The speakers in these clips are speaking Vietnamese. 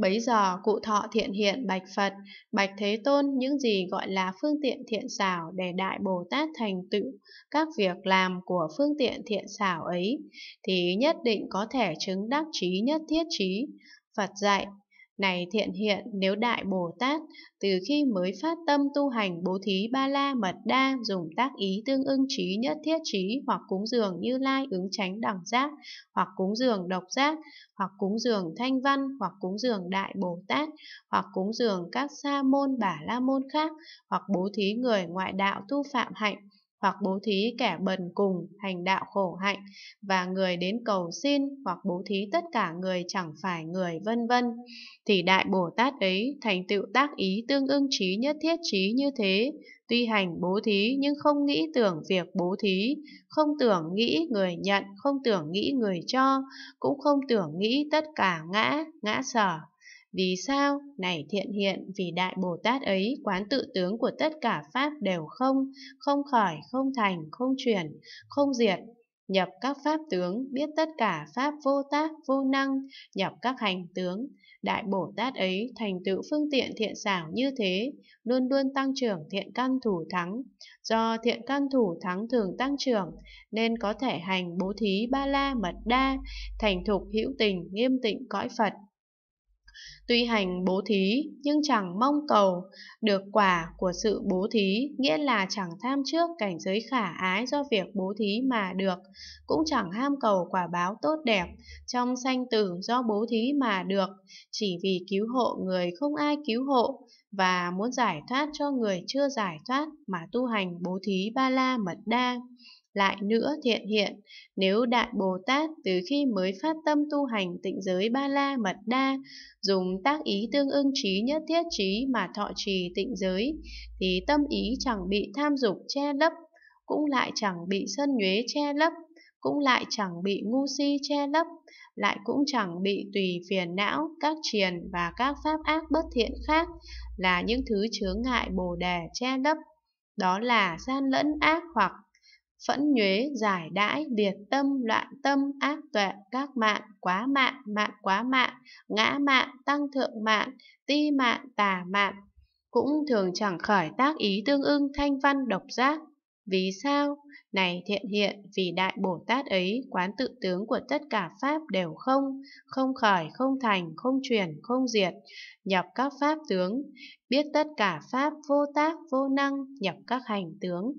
Bấy giờ cụ thọ thiện hiện bạch Phật, bạch Thế Tôn những gì gọi là phương tiện thiện xảo để Đại Bồ Tát thành tựu các việc làm của phương tiện thiện xảo ấy, thì nhất định có thể chứng đắc trí nhất thiết trí. Phật dạy, này thiện hiện, nếu Đại Bồ Tát từ khi mới phát tâm tu hành bố thí ba la mật đa dùng tác ý tương ưng trí nhất thiết trí hoặc cúng dường như lai ứng tránh đẳng giác, hoặc cúng dường độc giác, hoặc cúng dường thanh văn, hoặc cúng dường Đại Bồ Tát, hoặc cúng dường các sa môn bả la môn khác, hoặc bố thí người ngoại đạo tu phạm hạnh, hoặc bố thí kẻ bần cùng, hành đạo khổ hạnh, và người đến cầu xin hoặc bố thí tất cả người chẳng phải người vân vân. Thì Đại Bồ Tát ấy thành tựu tác ý tương ưng trí nhất thiết trí như thế, tuy hành bố thí nhưng không nghĩ tưởng việc bố thí, không tưởng nghĩ người nhận, không tưởng nghĩ người cho, cũng không tưởng nghĩ tất cả ngã, ngã sở. Vì sao? Này thiện hiện, vì Đại Bồ Tát ấy, quán tự tướng của tất cả Pháp đều không, không khỏi, không thành, không chuyển, không diệt. Nhập các Pháp tướng, biết tất cả Pháp vô tác, vô năng, nhập các hành tướng. Đại Bồ Tát ấy thành tựu phương tiện thiện xảo như thế, luôn luôn tăng trưởng thiện căn thủ thắng. Do thiện căn thủ thắng thường tăng trưởng, nên có thể hành bố thí ba la mật đa, thành thục hữu tình, nghiêm tịnh cõi Phật. Tuy hành bố thí nhưng chẳng mong cầu, được quả của sự bố thí nghĩa là chẳng tham trước cảnh giới khả ái do việc bố thí mà được, cũng chẳng ham cầu quả báo tốt đẹp trong sanh tử do bố thí mà được, chỉ vì cứu hộ người không ai cứu hộ và muốn giải thoát cho người chưa giải thoát mà tu hành bố thí ba la mật đa. Lại nữa thiện hiện, nếu Đại Bồ Tát từ khi mới phát tâm tu hành tịnh giới ba la mật đa, dùng tác ý tương ưng trí nhất thiết trí mà thọ trì tịnh giới, thì tâm ý chẳng bị tham dục che lấp, cũng lại chẳng bị sân nhuế che lấp, cũng lại chẳng bị ngu si che lấp, lại cũng chẳng bị tùy phiền não, các triền và các pháp ác bất thiện khác là những thứ chướng ngại bồ đề che lấp. Đó là gian lẫn ác hoặc phẫn nhuế, giải đãi, liệt tâm, loạn tâm, ác tuệ, các mạng, quá mạng, mạng quá mạng, ngã mạng, tăng thượng mạng, ti mạng, tà mạng, cũng thường chẳng khởi tác ý tương ưng thanh văn độc giác. Vì sao? Này thiện hiện, vì Đại Bồ Tát ấy, quán tự tướng của tất cả Pháp đều không, không khởi, không thành, không chuyển, không diệt, nhập các Pháp tướng, biết tất cả Pháp vô tác, vô năng, nhập các hành tướng.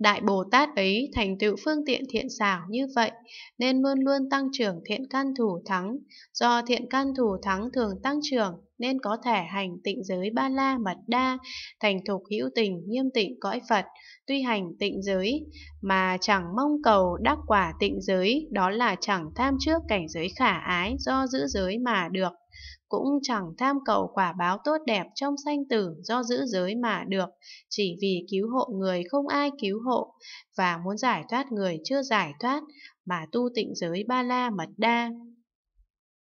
Đại Bồ Tát ấy thành tựu phương tiện thiện xảo như vậy, nên luôn luôn tăng trưởng thiện căn thủ thắng. Do thiện căn thủ thắng thường tăng trưởng, nên có thể hành tịnh giới ba la mật đa, thành thục hữu tình nghiêm tịnh cõi Phật, tuy hành tịnh giới, mà chẳng mong cầu đắc quả tịnh giới, đó là chẳng tham trước cảnh giới khả ái do giữ giới mà được cũng chẳng tham cầu quả báo tốt đẹp trong sanh tử do giữ giới mà được, chỉ vì cứu hộ người không ai cứu hộ, và muốn giải thoát người chưa giải thoát, mà tu tịnh giới ba la mật đa.